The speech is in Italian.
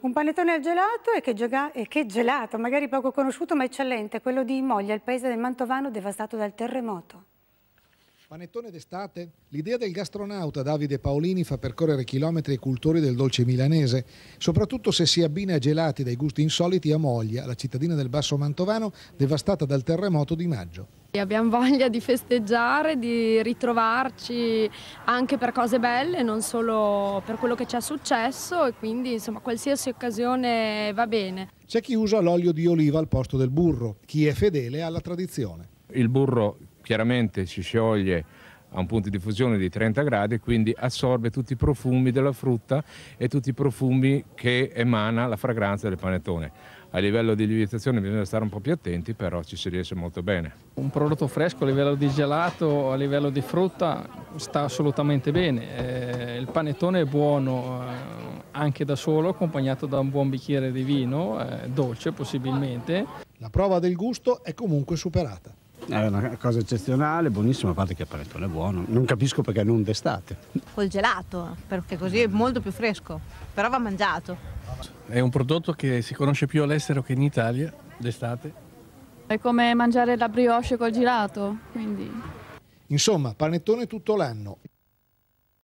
Un panettone al gelato e che, e che, gelato, magari poco conosciuto ma eccellente, quello di Moglia, il paese del Mantovano devastato dal terremoto. Panettone d'estate? L'idea del gastronauta Davide Paolini fa percorrere chilometri ai cultori del dolce milanese, soprattutto se si abbina a gelati dai gusti insoliti a Moglia, la cittadina del Basso Mantovano, devastata dal terremoto di maggio. Abbiamo voglia di festeggiare, di ritrovarci anche per cose belle, non solo per quello che ci è successo e quindi insomma qualsiasi occasione va bene. C'è chi usa l'olio di oliva al posto del burro, chi è fedele alla tradizione. Il burro chiaramente si scioglie ha un punto di fusione di 30 gradi e quindi assorbe tutti i profumi della frutta e tutti i profumi che emana la fragranza del panettone. A livello di lievitazione bisogna stare un po' più attenti, però ci si riesce molto bene. Un prodotto fresco a livello di gelato, a livello di frutta, sta assolutamente bene. Eh, il panettone è buono eh, anche da solo, accompagnato da un buon bicchiere di vino, eh, dolce possibilmente. La prova del gusto è comunque superata. È una cosa eccezionale, buonissima, a parte che il panettone è buono. Non capisco perché non d'estate. Col gelato, perché così è molto più fresco, però va mangiato. È un prodotto che si conosce più all'estero che in Italia, d'estate. È come mangiare la brioche col gelato, quindi... Insomma, panettone tutto l'anno.